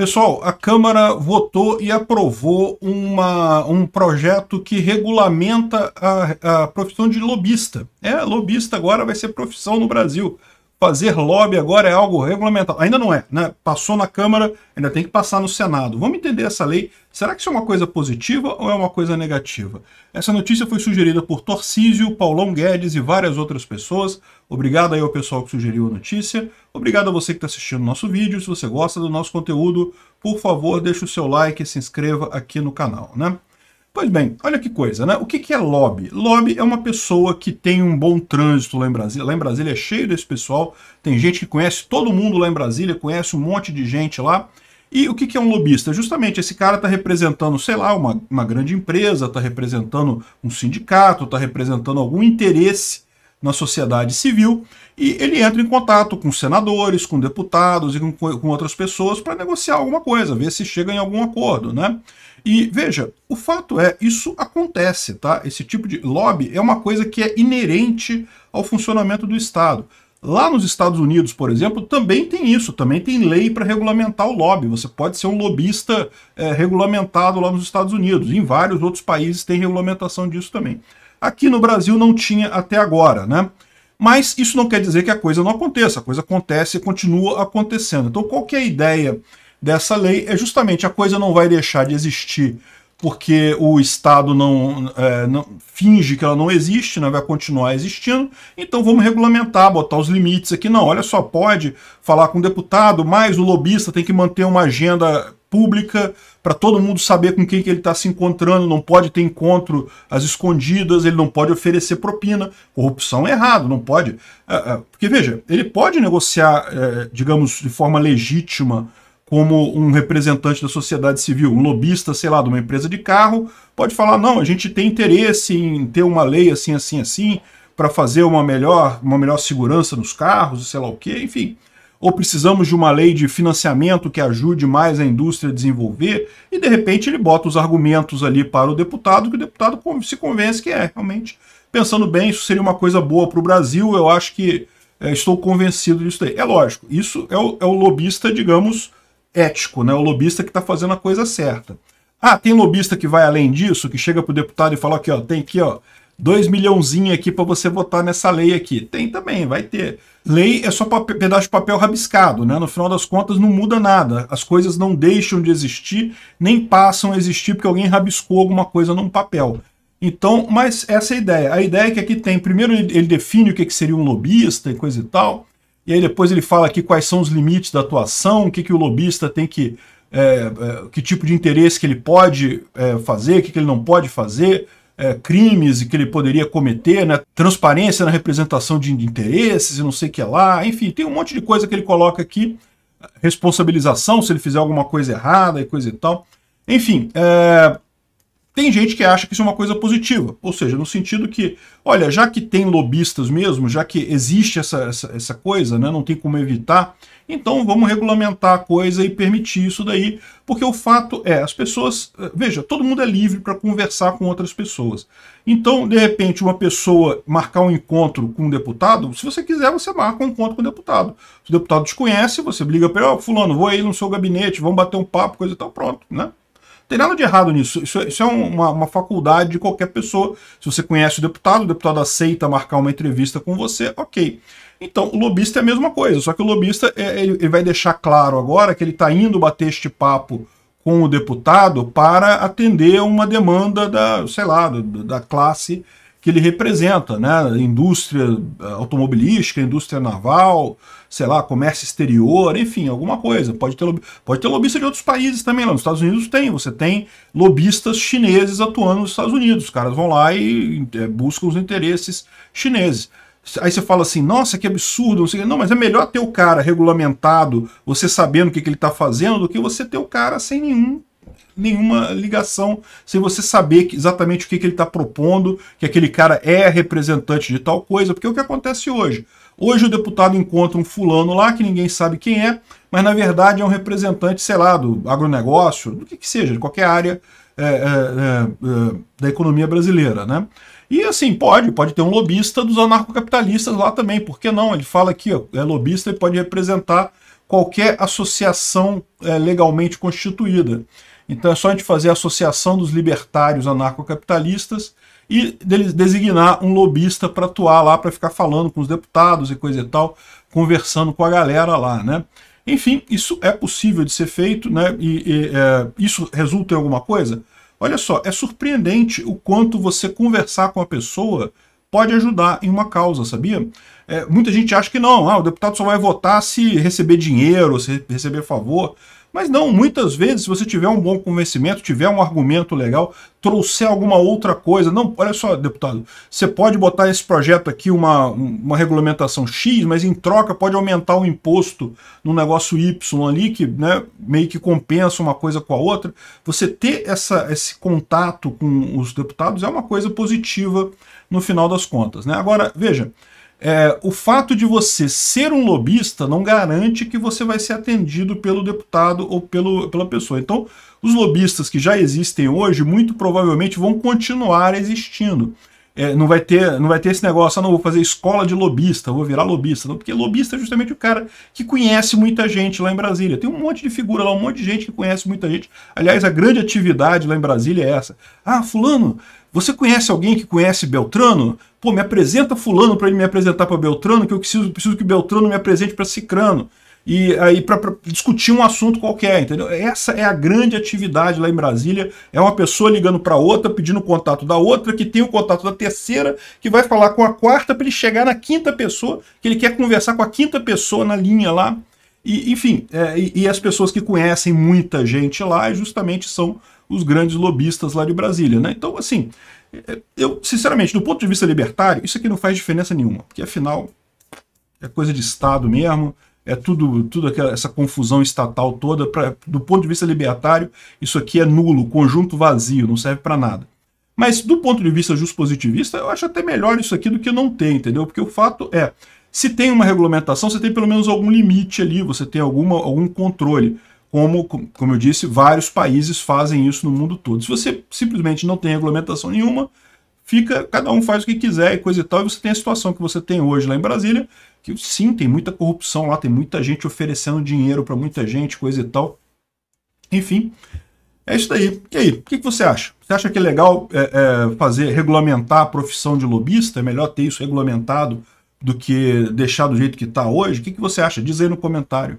Pessoal, a Câmara votou e aprovou uma, um projeto que regulamenta a, a profissão de lobista. É, lobista agora vai ser profissão no Brasil fazer lobby agora é algo regulamentado. Ainda não é, né? Passou na Câmara, ainda tem que passar no Senado. Vamos entender essa lei. Será que isso é uma coisa positiva ou é uma coisa negativa? Essa notícia foi sugerida por Torcísio, Paulão Guedes e várias outras pessoas. Obrigado aí ao pessoal que sugeriu a notícia. Obrigado a você que está assistindo o nosso vídeo. Se você gosta do nosso conteúdo, por favor, deixe o seu like e se inscreva aqui no canal, né? Pois bem, olha que coisa, né? O que, que é lobby? Lobby é uma pessoa que tem um bom trânsito lá em Brasília. Lá em Brasília é cheio desse pessoal, tem gente que conhece todo mundo lá em Brasília, conhece um monte de gente lá. E o que, que é um lobista? Justamente, esse cara está representando, sei lá, uma, uma grande empresa, está representando um sindicato, está representando algum interesse na sociedade civil e ele entra em contato com senadores, com deputados e com, com outras pessoas para negociar alguma coisa, ver se chega em algum acordo, né? E veja, o fato é, isso acontece, tá? Esse tipo de lobby é uma coisa que é inerente ao funcionamento do Estado. Lá nos Estados Unidos, por exemplo, também tem isso, também tem lei para regulamentar o lobby. Você pode ser um lobista é, regulamentado lá nos Estados Unidos. Em vários outros países tem regulamentação disso também. Aqui no Brasil não tinha até agora, né? Mas isso não quer dizer que a coisa não aconteça, a coisa acontece e continua acontecendo. Então qual que é a ideia dessa lei? É justamente a coisa não vai deixar de existir porque o Estado não, é, não, finge que ela não existe, né, vai continuar existindo, então vamos regulamentar, botar os limites aqui. Não, olha só, pode falar com o deputado, mas o lobista tem que manter uma agenda pública para todo mundo saber com quem que ele está se encontrando, não pode ter encontro às escondidas, ele não pode oferecer propina, corrupção é errado, não pode. É, é, porque, veja, ele pode negociar, é, digamos, de forma legítima como um representante da sociedade civil, um lobista, sei lá, de uma empresa de carro, pode falar, não, a gente tem interesse em ter uma lei assim, assim, assim, para fazer uma melhor, uma melhor segurança nos carros, sei lá o quê, enfim ou precisamos de uma lei de financiamento que ajude mais a indústria a desenvolver, e de repente ele bota os argumentos ali para o deputado, que o deputado se convence que é, realmente, pensando bem, isso seria uma coisa boa para o Brasil, eu acho que é, estou convencido disso daí. É lógico, isso é o, é o lobista, digamos, ético, né? o lobista que está fazendo a coisa certa. Ah, tem lobista que vai além disso, que chega para o deputado e fala aqui, ó, tem aqui, ó, 2 milhãozinho aqui para você votar nessa lei aqui. Tem também, vai ter. Lei é só pedaço de papel rabiscado, né? No final das contas não muda nada. As coisas não deixam de existir, nem passam a existir porque alguém rabiscou alguma coisa num papel. Então, mas essa é a ideia. A ideia é que aqui tem, primeiro ele define o que seria um lobista e coisa e tal, e aí depois ele fala aqui quais são os limites da atuação, o que, que o lobista tem que... É, é que tipo de interesse que ele pode é, fazer, o que, que ele não pode fazer, é, crimes que ele poderia cometer, né? transparência na representação de interesses e não sei o que lá. Enfim, tem um monte de coisa que ele coloca aqui, responsabilização se ele fizer alguma coisa errada e coisa e tal. Enfim, é, tem gente que acha que isso é uma coisa positiva, ou seja, no sentido que, olha, já que tem lobistas mesmo, já que existe essa, essa, essa coisa, né, não tem como evitar, então vamos regulamentar a coisa e permitir isso daí, porque o fato é, as pessoas, eh, veja, todo mundo é livre para conversar com outras pessoas. Então, de repente, uma pessoa marcar um encontro com um deputado, se você quiser, você marca um encontro com o um deputado. Se o deputado te conhece, você liga para ele, oh, fulano, vou aí no seu gabinete, vamos bater um papo, coisa e tal, pronto, né? tem nada de errado nisso. Isso, é, isso é uma, uma, faculdade de qualquer pessoa. Se você conhece o deputado, o deputado aceita marcar uma entrevista com você, ok. Então, o lobista é a mesma coisa, só que o lobista é, é, ele, ele vai deixar claro agora que ele está indo bater este papo com o deputado para atender uma demanda da, sei lá, da, da classe que ele representa, né? Indústria eh, automobilística, indústria naval, sei lá, comércio exterior, enfim, alguma coisa. Pode ter, pode ter lobista de outros países também lá. Nos Estados Unidos tem, você tem lobistas chineses atuando nos Estados Unidos. Os caras vão lá e é, buscam os interesses chineses. Aí você fala assim, nossa, que absurdo, não, não mas é melhor ter o cara regulamentado, você sabendo o que, que ele está fazendo, do que você ter o cara sem nenhum nenhuma ligação, sem você saber exatamente o que, que ele está propondo, que aquele cara é representante de tal coisa, porque é o que acontece hoje. Hoje o deputado encontra um fulano lá que ninguém sabe quem é, mas na verdade é um representante, sei lá, do agronegócio, do que, que seja, de qualquer área é, é, é, é da economia brasileira, né? E assim, pode, pode ter um lobista dos anarcocapitalistas lá também, por que não? Ele fala aqui, ó, é lobista e pode representar qualquer associação é, legalmente constituída. Então é só a gente fazer a associação dos libertários anarcocapitalistas e designar um lobista para atuar lá, para ficar falando com os deputados e coisa e tal, conversando com a galera lá, né? Enfim, isso é possível de ser feito, né? E, e é, isso resulta em alguma coisa? Olha só, é surpreendente o quanto você conversar com a pessoa pode ajudar em uma causa, sabia? É, muita gente acha que não, ah, o deputado só vai votar se receber dinheiro, se receber favor. Mas não, muitas vezes, se você tiver um bom convencimento, tiver um argumento legal, trouxer alguma outra coisa. Não, olha só, deputado, você pode botar esse projeto aqui, uma, uma regulamentação X, mas em troca pode aumentar o imposto no negócio Y ali, que né, meio que compensa uma coisa com a outra. Você ter essa, esse contato com os deputados é uma coisa positiva no final das contas. Né? Agora, veja. É, o fato de você ser um lobista não garante que você vai ser atendido pelo deputado ou pelo, pela pessoa. Então, os lobistas que já existem hoje, muito provavelmente vão continuar existindo. É, não, vai ter, não vai ter esse negócio, ah, não, vou fazer escola de lobista, vou virar lobista. Não, porque lobista é justamente o cara que conhece muita gente lá em Brasília. Tem um monte de figura lá, um monte de gente que conhece muita gente. Aliás, a grande atividade lá em Brasília é essa. Ah, fulano, você conhece alguém que conhece Beltrano? Pô, me apresenta fulano para ele me apresentar para Beltrano, que eu preciso, preciso que Beltrano me apresente para Cicrano. E aí para discutir um assunto qualquer, entendeu? Essa é a grande atividade lá em Brasília. É uma pessoa ligando para outra, pedindo o contato da outra, que tem o contato da terceira, que vai falar com a quarta para ele chegar na quinta pessoa, que ele quer conversar com a quinta pessoa na linha lá. E, enfim, é, e, e as pessoas que conhecem muita gente lá justamente são os grandes lobistas lá de Brasília. Né? Então, assim, é, eu, sinceramente, do ponto de vista libertário, isso aqui não faz diferença nenhuma, porque afinal é coisa de Estado mesmo, é tudo, tudo aquela, essa confusão estatal toda. Pra, do ponto de vista libertário, isso aqui é nulo, conjunto vazio, não serve para nada. Mas do ponto de vista positivista, eu acho até melhor isso aqui do que não ter, entendeu? Porque o fato é, se tem uma regulamentação, você tem pelo menos algum limite ali, você tem alguma, algum controle como, como eu disse, vários países fazem isso no mundo todo. Se você simplesmente não tem regulamentação nenhuma, fica, cada um faz o que quiser e coisa e tal, e você tem a situação que você tem hoje lá em Brasília, que sim, tem muita corrupção lá, tem muita gente oferecendo dinheiro para muita gente, coisa e tal. Enfim, é isso daí. E aí, o que, que você acha? Você acha que é legal é, é, fazer, regulamentar a profissão de lobista? É melhor ter isso regulamentado do que deixar do jeito que está hoje? O que, que você acha? Diz aí no comentário.